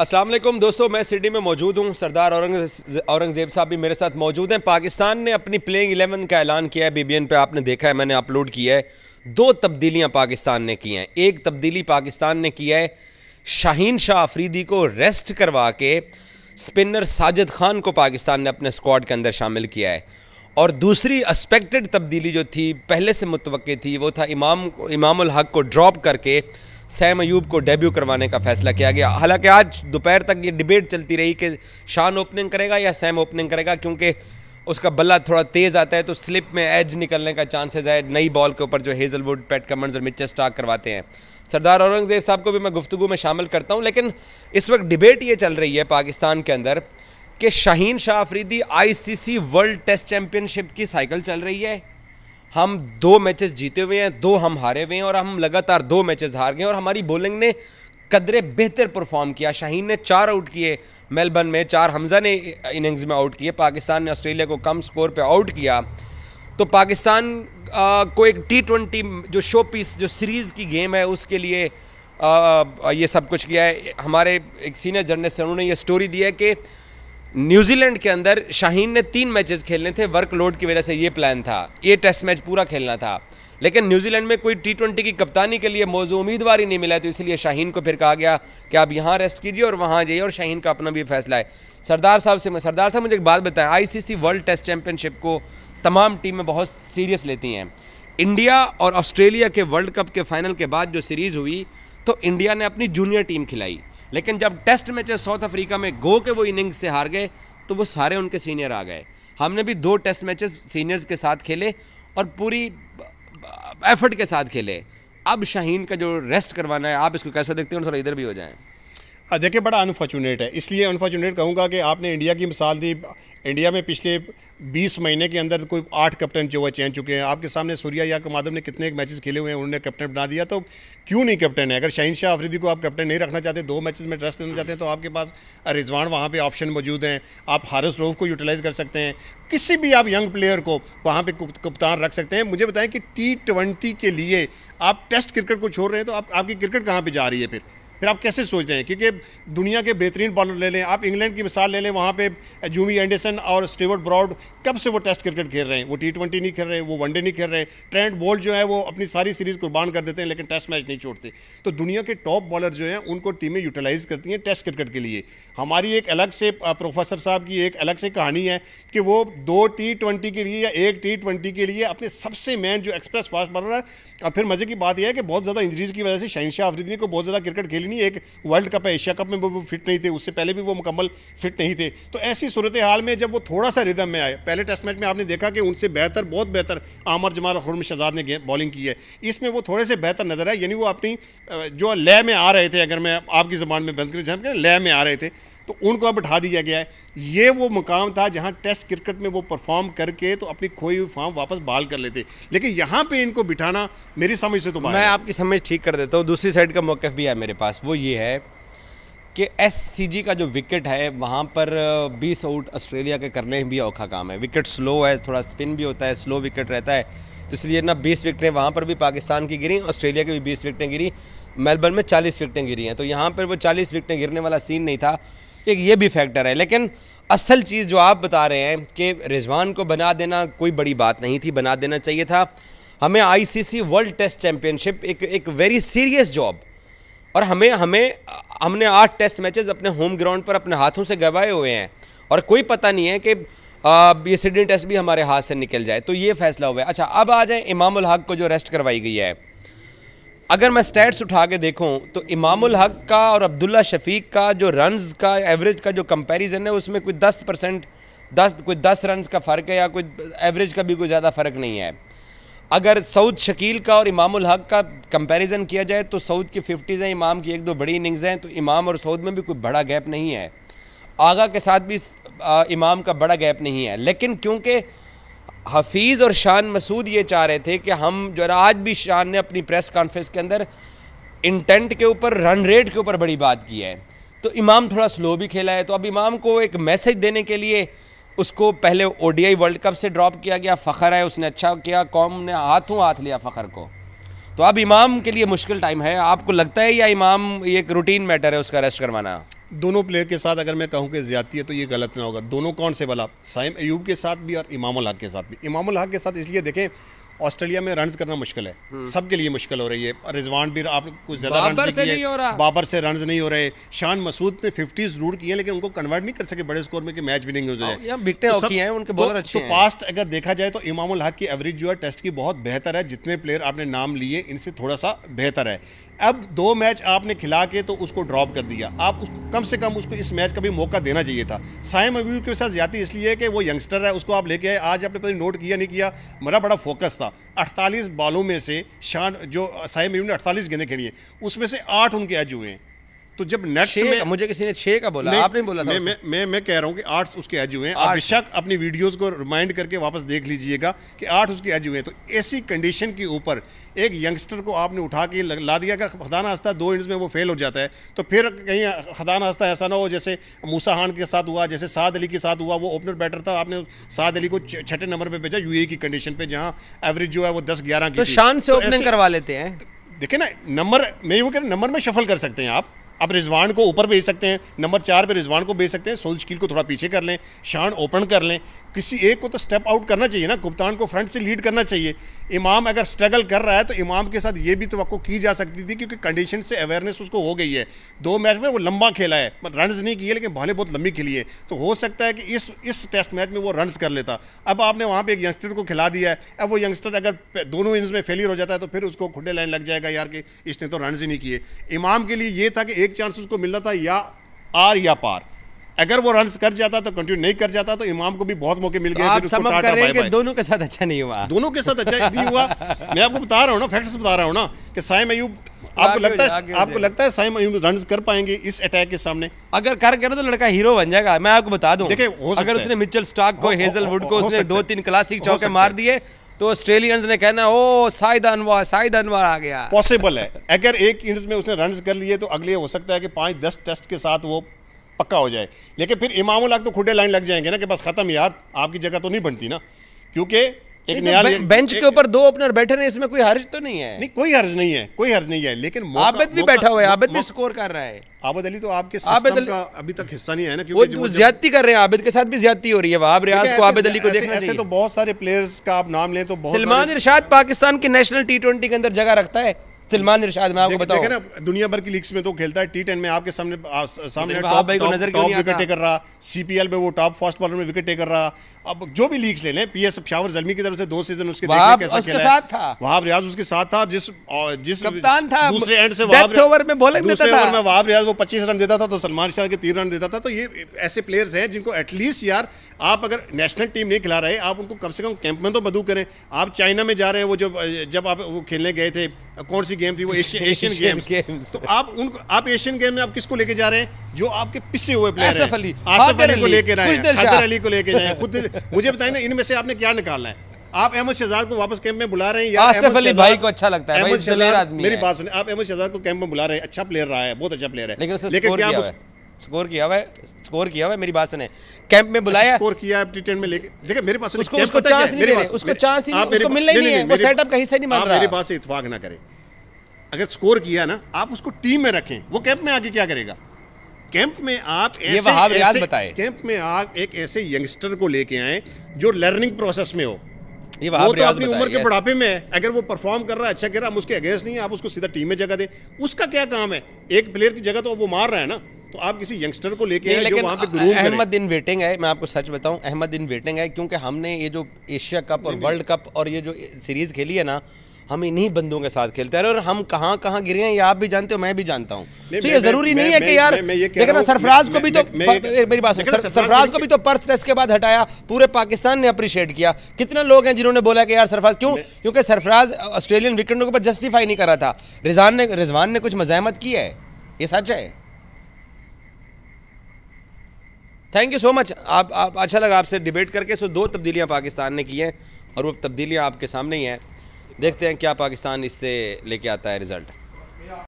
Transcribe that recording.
असलम दोस्तों मैं सिडनी में मौजूद हूँ सरदार औरंग औरंगज़ेब साहब भी मेरे साथ मौजूद हैं पाकिस्तान ने अपनी प्लेइंग एलेवन का ऐलान किया है बीबीएन पे आपने देखा है मैंने अपलोड किया है दो तब्दीलियाँ पाकिस्तान ने की हैं एक तब्दीली पाकिस्तान ने की है शाहीन शाह आफरीदी को रेस्ट करवा के स्पिनर साजिद खान को पाकिस्तान ने अपने स्क्वाड के अंदर शामिल किया है और दूसरी एक्सपेक्टेड तब्दीली जो थी पहले से मुतव थी वो था इमाम इमाम हक को ड्रॉप करके सैम अयूब को डेब्यू करवाने का फैसला किया गया हालांकि आज दोपहर तक ये डिबेट चलती रही कि शान ओपनिंग करेगा या सैम ओपनिंग करेगा क्योंकि उसका बल्ला थोड़ा तेज़ आता है तो स्लिप में एज निकलने का चांसेज है नई बॉल के ऊपर जो हेजलवुड पैट कमंस और मिचे स्टाक करवाते हैं सरदार औरंगज़ेब साहब को भी मैं गुफ्तु में शामिल करता हूँ लेकिन इस वक्त डिबेट ये चल रही है पाकिस्तान के अंदर कि Shaheen Shah Afridi ICC world test championship की साइकिल चल रही है हम दो मैचेस जीते हुए हैं दो हम हारे हुए हैं और हम लगातार दो मैचेस हार गए और हमारी बॉलिंग ने कदरे बेहतर परफॉर्म किया शाहीन ने चार आउट किए मेलबर्न में चार हमजा ने इनिंग्स में आउट किए पाकिस्तान ने ऑस्ट्रेलिया को कम स्कोर पर आउट किया तो पाकिस्तान आ, को एक टी ट्वेंटी जो शो पीस जो सीरीज़ की गेम है उसके लिए आ, ये सब कुछ किया है हमारे एक सीनियर जर्नलिस्ट ने उन्होंने ये स्टोरी दी है कि न्यूजीलैंड के अंदर शाहीन ने तीन मैचेस खेलने थे वर्कलोड की वजह से ये प्लान था ये टेस्ट मैच पूरा खेलना था लेकिन न्यूजीलैंड में कोई टी ट्वेंटी की कप्तानी के लिए मौजूद उम्मीदवार ही नहीं मिला तो इसलिए शाहीन को फिर कहा गया कि आप यहाँ रेस्ट कीजिए और वहाँ जाइए और शाहीन का अपना भी फैसला है सरदार साहब से मैं सरदार साहब मुझे एक बात बताएं आईसीसी वर्ल्ड टेस्ट चैंपियनशिप को तमाम टीमें बहुत सीरियस लेती हैं इंडिया और ऑस्ट्रेलिया के वर्ल्ड कप के फाइनल के बाद जो सीरीज़ हुई तो इंडिया ने अपनी जूनियर टीम खिलाई लेकिन जब टेस्ट मैच साउथ अफ्रीका में गो के वो इनिंग्स से हार गए तो वो सारे उनके सीनियर आ गए हमने भी दो टेस्ट मैचेस सीनियर्स के साथ खेले और पूरी एफर्ट के साथ खेले अब शाहीन का जो रेस्ट करवाना है आप इसको कैसे देखते हैं थोड़ा इधर भी हो जाएँ हाँ, देखिए बड़ा अनफॉर्चुनेट है इसलिए अनफॉर्चुनेट कहूँगा कि आपने इंडिया की मिसाल दी इंडिया में पिछले 20 महीने के अंदर कोई आठ कैप्टन जो है चेंज चुके हैं आपके सामने सूर्या या माधव ने कितने मैचेस खेले हुए हैं उन्होंने कैप्टन बना दिया तो क्यों नहीं कैप्टन है अगर शहीन शाह अफरीदी को आप कैप्टन नहीं रखना चाहते दो मैचेस में ट्रस्ट देना चाहते हैं तो आपके पास रिजवान वहाँ पर ऑप्शन मौजूद हैं आप हारस रोफ को यूटिलाइज़ कर सकते हैं किसी भी आप यंग प्लेयर को वहाँ पर कप्तान रख सकते हैं मुझे बताएं कि टी के लिए आप टेस्ट क्रिकेट को छोड़ रहे हैं तो आप आपकी क्रिकेट कहाँ पर जा रही है फिर फिर आप कैसे सोच रहे हैं क्योंकि दुनिया के बेहतरीन बॉलर ले लें आप इंग्लैंड की मिसाल ले लें वहाँ पे जूमी एंडरसन और स्टीवर्ट ब्रॉड कब से वो टेस्ट क्रिकेट खेल रहे हैं वो टी ट्वेंटी नहीं खेल रहे वो वनडे नहीं खेल रहे ट्रेंड बोल्ट जो है वो अपनी सारी सीरीज़ कुर्बान कर देते हैं लेकिन टेस्ट मैच नहीं छोड़ते तो दुनिया के टॉप बॉलर जो हैं उनको टीमें यूटिलाइज़ करती हैं टेस्ट क्रिकेट के लिए हमारी एक अलग से प्रोफेसर साहब की एक अलग से कहानी है कि वो दो टी ट्वेंटी के लिए या एक टी ट्वेंटी के लिए अपने सबसे मेन जो एक्सप्रेस फास्ट बॉलर है और फिर मज़े की बात यह है कि बहुत ज़्यादा इंजरीज़ की वजह से शहनशाह अफरीदी को बहुत ज़्यादा क्रिकेट खेली खाली नहीं एक वर्ल्ड कप है एशिया कप में वो फिट नहीं थे उससे पहले भी वो मुकम्मल फिट नहीं थे तो ऐसी सूरत हाल में जब वो थोड़ा सा रिदम में आए पहले टेस्ट मैच में आपने देखा कि उनसे बेहतर बहुत बेहतर आमर जमाल खुरम शहजाद ने बॉलिंग की है इसमें वो थोड़े से बेहतर नजर आए यानी वो अपनी जो लय में आ रहे थे अगर मैं आपकी ज़बान में बंद करूँ जहाँ लय में आ रहे थे तो उनको बिठा दिया गया है ये वो मुकाम था जहाँ टेस्ट क्रिकेट में वो परफॉर्म करके तो अपनी खोई हुई फॉर्म वापस बहाल कर लेते लेकिन यहाँ पे इनको बिठाना मेरी समझ से तो मैं आपकी समझ ठीक कर देता हूँ दूसरी साइड का मौक़ भी है मेरे पास वो ये है कि एस का जो विकेट है वहाँ पर बीस आउट ऑस्ट्रेलिया के करने भी औखा काम है विकेट स्लो है थोड़ा स्पिन भी होता है स्लो विकेट रहता है तो इसलिए ना 20 विकटें वहाँ पर भी पाकिस्तान की गिरी ऑस्ट्रेलिया की भी 20 विकटें गिरी मेलबर्न में 40 विकटें गिरी हैं तो यहाँ पर वो 40 विकटें गिरने वाला सीन नहीं था एक ये भी फैक्टर है लेकिन असल चीज़ जो आप बता रहे हैं कि रिजवान को बना देना कोई बड़ी बात नहीं थी बना देना चाहिए था हमें आईसीसी वर्ल्ड टेस्ट चैम्पियनशिप एक एक वेरी सीरियस जॉब और हमें हमें हमने आठ टेस्ट मैचेस अपने होम ग्राउंड पर अपने हाथों से गवाए हुए हैं और कोई पता नहीं है कि ये सिडनी टेस्ट भी हमारे हाथ से निकल जाए तो ये फैसला हुआ है अच्छा अब आ जाए इमाम हक को जो रेस्ट करवाई गई है अगर मैं स्टैट्स उठा के देखूँ तो इमामुल हक का और अब्दुल्ला शफीक का जो रन का एवरेज का जो कंपेरिजन है उसमें कोई दस परसेंट दस कोई दस रन का फ़र्क है या कोई एवरेज का भी कोई ज़्यादा फ़र्क नहीं है अगर सऊद शकील का और इमामुल हक का कंपैरिजन किया जाए तो सऊद की फिफ्टीज़ हैं इमाम की एक दो बड़ी इनिंग्स हैं तो इमाम और सऊद में भी कोई बड़ा गैप नहीं है आगा के साथ भी आ, इमाम का बड़ा गैप नहीं है लेकिन क्योंकि हफीज़ और शान मसूद ये चाह रहे थे कि हम जो है आज भी शान ने अपनी प्रेस कॉन्फ्रेंस के अंदर इंटेंट के ऊपर रन रेट के ऊपर बड़ी बात की है तो इमाम थोड़ा स्लो भी खेला है तो अब इमाम को एक मैसेज देने के लिए उसको पहले आई वर्ल्ड कप से ड्रॉप किया गया फ़खर है उसने अच्छा किया कौम ने हाथों हाथ लिया फ़खर को तो अब इमाम के लिए मुश्किल टाइम है आपको लगता है या इमाम ये एक रूटीन मैटर है उसका रेस्ट करवाना दोनों प्लेयर के साथ अगर मैं कहूँ कि ज्यादती है तो ये गलत ना होगा दोनों कौन से बला साइम एयूब के साथ भी और इमाम हक के साथ भी इमामुल हक के साथ इसलिए देखें ऑस्ट्रेलिया में रन करना मुश्किल है हम्म। सबके लिए मुश्किल हो रही है रिजवान भी कुछ ज्यादा रन नहीं हो रहा बाबर से रन नहीं हो रहे शान मसूद ने फिफ्टी जरूर किए लेकिन उनको कन्वर्ट नहीं कर सके बड़े स्कोर में कि मैच भी नहीं हो जाए तो, तो-, तो हैं उनके बहुत तो, अच्छे तो पास्ट अगर देखा जाए तो इमामुल हक की एवरेज जो है टेस्ट की बहुत बेहतर है जितने प्लेयर आपने नाम लिए इनसे थोड़ा सा बेहतर है अब दो मैच आपने खिला के तो उसको ड्रॉप कर दिया आप उसको कम से कम उसको इस मैच का भी मौका देना चाहिए था साइम अबीब के साथ ज़्यादा इसलिए कि वो यंगस्टर है उसको आप लेके आए आज आपने पता नोट किया नहीं किया मेरा बड़ा फोकस था 48 बालों में से शान जो साइम अबीब ने 48 गेंदे खेली है उसमें से आठ उनके एज हुए हैं तो जब नेट्स में मुझे किसी ने छः का बोला आपने बोला था मैं मैं, मैं कह रहा हूँ कि आर्ट्स उसके एज हुए आप बेशक अपनी वीडियोस को रिमाइंड करके वापस देख लीजिएगा कि आर्ट उसके एज हुए तो ऐसी कंडीशन के ऊपर एक यंगस्टर को आपने उठा के ला दिया अगर खदाना नास्ता दो इंड में वो फेल हो जाता है तो फिर कहीं खदाना नास्ता ऐसा ना हो जैसे मूसा खान के साथ हुआ जैसे साद अली के साथ हुआ वो ओपनर बैटर था आपने साद अली को छठे नंबर पर भेजा यू e की कंडीशन पर जहाँ एवरेज जो है वो दस ग्यारह की तो शान से ओपनिंग तो करवा लेते हैं देखिए ना नंबर मैं वो कह रहा नंबर में शफल कर सकते हैं आप आप रिजवान को ऊपर भेज सकते हैं नंबर चार पे रिजवान को भेज सकते हैं सोल स्कील को थोड़ा पीछे कर लें शान ओपन कर लें किसी एक को तो स्टेप आउट करना चाहिए ना कप्तान को फ्रंट से लीड करना चाहिए इमाम अगर स्ट्रगल कर रहा है तो इमाम के साथ ये भी तो की जा सकती थी क्योंकि कंडीशन से अवेयरनेस उसको हो गई है दो मैच में वो लंबा खेला है रनज नहीं किए लेकिन भाले बहुत लंबी खेली है तो हो सकता है कि इस इस टेस्ट मैच में वो रनस कर लेता अब आपने वहाँ पर एक यंगस्टर को खिला दिया है अब वो यंगस्टर अगर दोनों इनिंग्स में फेलियर हो जाता है तो फिर उसको खुडे लाइन लग जाएगा यार कि इसने तो रनज ही नहीं किए इमाम के लिए ये था कि एक चांस उसको मिलना था या आर या पार अगर वो रन कर जाता तो कंटिन्यू नहीं कर जाता तो इमाम को भी बहुत मौके मिल तो गए दोनों के साथ अच्छा नहीं हुआ दोनों के साथ अच्छा नहीं हुआ मैं आपको बता रहा हूँ ना फैक्ट्स बता रहा हूँ ना कि साइम अयूब आपको लगता है आपको लगता है साइम अयूब रन कर पाएंगे इस अटैक के सामने अगर कर करे तो लड़का हीरो बन जाएगा मैं आपको बता दूं देखिए अगर उसने मिचल स्टॉक को हेजलवुड को उसने दो तीन क्लासिक चौके मार दिए तो ऑस्ट्रेलियंस ने कहना ओ साइद अनवर साइद अनवर आ गया पॉसिबल है अगर एक इनिंग्स में उसने रन कर लिए तो अगले हो सकता है कि पाँच दस टेस्ट के साथ वो पक्का हो जाए लेकिन फिर इमाम लाख तो खुडे लाइन लग जाएंगे ना कि बस ख़त्म यार आपकी जगह तो नहीं बनती ना क्योंकि एक तो नया तो बेंच के ऊपर दो ओपनर बैठे हैं इसमें कोई हर्ज तो नहीं है नहीं कोई हर्ज नहीं है कोई हर्ज नहीं है लेकिन आबद भी बैठा हुआ है आबद भी स्कोर कर रहा है आबद अली तो आपके आबद का अभी तक हिस्सा नहीं है ना क्योंकि वो ज्यादती कर रहे हैं आबिद के साथ भी ज्यादती हो रही है वहाब रियाज को आबिद अली को देखना ऐसे तो बहुत सारे प्लेयर्स का आप नाम लें तो सलमान इरशाद पाकिस्तान के नेशनल टी के अंदर जगह रखता है सलमान इरशाद मैं आपको बताऊं ना दुनिया भर की लीग्स में तो खेलता है टी टेन में आपके सामने आ, सामने टॉप तो भाई को नजर टॉप विकेट टेकर रहा सीपीएल में वो टॉप फास्ट बॉलर में विकेट टेकर रहा अब जो भी लीग्स ले लें पीएस शावर जलमी की तरफ से दो सीजन उसके देखने कैसा खेला साथ था वहाब रियाज उसके साथ था जिस जिस कप्तान था दूसरे एंड से ओवर में बॉलिंग देता था में वहाब रियाज वो पच्चीस रन देता था तो सलमान शाह के तीन रन देता था तो ये ऐसे प्लेयर्स हैं जिनको एटलीस्ट यार आप अगर नेशनल टीम नहीं खिला रहे आप उनको कम से कम कैंप में तो बदू करें आप चाइना में जा रहे हैं वो जब जब आप वो खेलने गए थे कौन सी सी गेम थी वो एशियन एशियन गेम्स।, गेम्स तो आप उनको आप एशियन गेम में आप किसको लेके जा रहे हैं जो आपके पिछे हुए प्लेयर आसफ अली आसफ अली को लेके रहे हैं अली को लेके जाए खुद मुझे बताए ना इनमें से आपने क्या निकालना है आप अहमद शहजाद को वापस कैंप में बुला रहे हैं या आसिफ अली भाई को अच्छा लगता है अहमद शहजाद मेरी बात सुनिए आप अहमद शहजाद को कैंप में बुला रहे हैं अच्छा प्लेयर रहा है बहुत अच्छा प्लेयर है लेकिन लेकिन क्या स्कोर किया हुआ है स्कोर किया हुआ है मेरी बात सुने कैंप में अच्छा, बुलाया स्कोर किया है टी10 में लेके देखिए मेरे पास उसको उसको चांस नहीं दे रहे उसको चांस ही उसको मिलना ही नहीं है वो सेटअप कहीं से नहीं मान रहा आप मेरी बात से इतफाक ना करें अगर स्कोर किया ना आप उसको टीम में रखें वो कैंप में आगे क्या करेगा कैंप में आप ऐसे, ऐसे बताए कैंप में आप एक ऐसे यंगस्टर को लेके आए जो लर्निंग प्रोसेस में हो ये वो तो अपनी उम्र के बुढ़ापे में है अगर वो परफॉर्म कर रहा है अच्छा कर रहा है हम उसके अगेंस्ट नहीं है आप उसको सीधा टीम में जगह दें उसका क्या काम है एक प्लेयर की जगह तो वो मार रहा है ना तो आप किसी यंगस्टर को लेके आए जो वहाँ पे ग्रूम अहमद इन वेटिंग है मैं आपको सच बताऊं अहमद इन वेटिंग है क्योंकि हमने ये जो एशिया कप और वर्ल्ड कप और ये जो सीरीज खेली है ना हम इन्हीं बंदों के साथ खेलते रहे और हम कहाँ कहाँ गिरे हैं ये आप भी जानते हो मैं भी जानता हूँ तो ये जरूरी नहीं है कि यार देखा सरफराज को भी तो मेरी बात सरफराज को भी तो पर्थ टेस्ट के बाद हटाया पूरे पाकिस्तान ने अप्रिशिएट किया कितने लोग हैं जिन्होंने बोला कि यार सरफराज क्यों क्योंकि सरफराज ऑस्ट्रेलियन विकेटों के ऊपर जस्टिफाई नहीं कर रहा था रिजान ने रिजवान ने कुछ मजामत की है ये सच है थैंक यू सो मच आप, अच्छा लगा आपसे डिबेट करके सो दो तब्दीलियां पाकिस्तान ने की हैं और वो तब्दीलियां आपके सामने ही हैं देखते हैं क्या पाकिस्तान इससे लेके आता है रिज़ल्ट